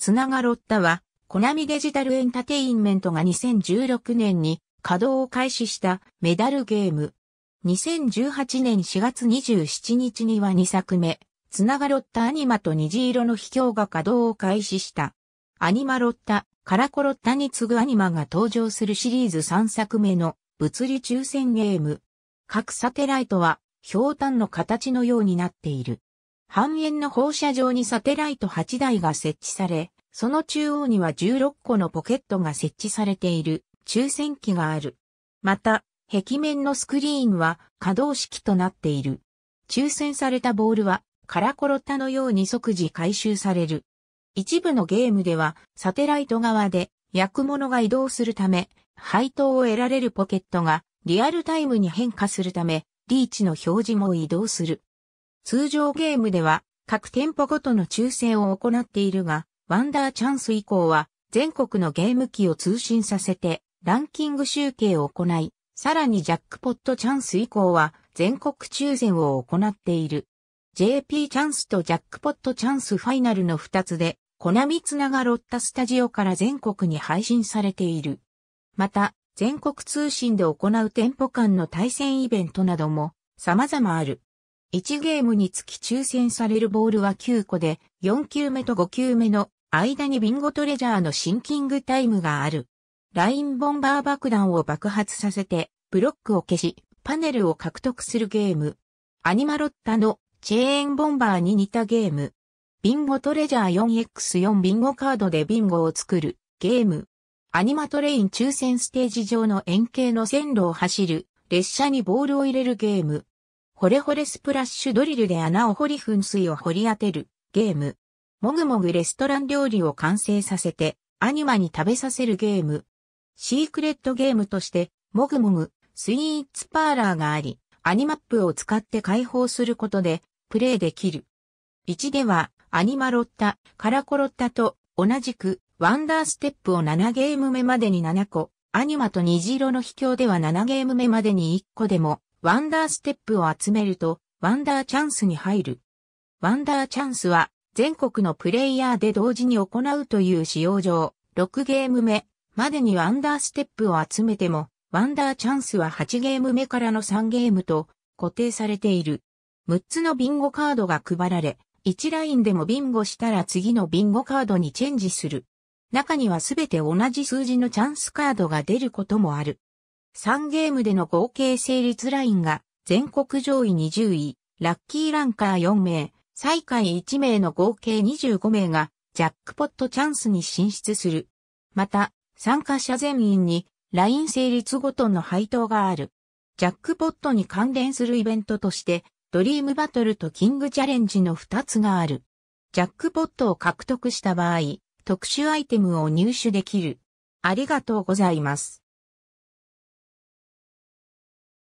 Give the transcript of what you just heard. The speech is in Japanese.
つながろったは、コナミデジタルエンタテインメントが2016年に稼働を開始したメダルゲーム。2018年4月27日には2作目、つながろったアニマと虹色の秘境が稼働を開始した。アニマロッタ、カラコロッタに次ぐアニマが登場するシリーズ3作目の物理抽選ゲーム。各サテライトは、氷炭の形のようになっている。半円の放射状にサテライト8台が設置され、その中央には16個のポケットが設置されている抽選機がある。また、壁面のスクリーンは可動式となっている。抽選されたボールはカラコロタのように即時回収される。一部のゲームではサテライト側で役物が移動するため、配当を得られるポケットがリアルタイムに変化するため、リーチの表示も移動する。通常ゲームでは各店舗ごとの抽選を行っているが、ワンダーチャンス以降は全国のゲーム機を通信させてランキング集計を行い、さらにジャックポットチャンス以降は全国抽選を行っている。JP チャンスとジャックポットチャンスファイナルの2つで、コナミツがロッタスタジオから全国に配信されている。また、全国通信で行う店舗間の対戦イベントなども様々ある。1ゲームにつき抽選されるボールは9個で、4球目と5球目の間にビンゴトレジャーのシンキングタイムがある。ラインボンバー爆弾を爆発させて、ブロックを消し、パネルを獲得するゲーム。アニマロッタのチェーンボンバーに似たゲーム。ビンゴトレジャー 4X4 ビンゴカードでビンゴを作るゲーム。アニマトレイン抽選ステージ上の円形の線路を走る列車にボールを入れるゲーム。ホレホレスプラッシュドリルで穴を掘り噴水を掘り当てるゲーム。もぐもぐレストラン料理を完成させてアニマに食べさせるゲーム。シークレットゲームとしてもぐもぐスイーツパーラーがあり、アニマップを使って開放することでプレイできる。1ではアニマロッタ、カラコロッタと同じくワンダーステップを7ゲーム目までに7個、アニマと虹色の秘境では7ゲーム目までに1個でもワンダーステップを集めると、ワンダーチャンスに入る。ワンダーチャンスは、全国のプレイヤーで同時に行うという仕様上、6ゲーム目までにワンダーステップを集めても、ワンダーチャンスは8ゲーム目からの3ゲームと固定されている。6つのビンゴカードが配られ、1ラインでもビンゴしたら次のビンゴカードにチェンジする。中にはすべて同じ数字のチャンスカードが出ることもある。3ゲームでの合計成立ラインが全国上位20位、ラッキーランカー4名、最下位1名の合計25名がジャックポットチャンスに進出する。また、参加者全員にライン成立ごとの配当がある。ジャックポットに関連するイベントとして、ドリームバトルとキングチャレンジの2つがある。ジャックポットを獲得した場合、特殊アイテムを入手できる。ありがとうございます。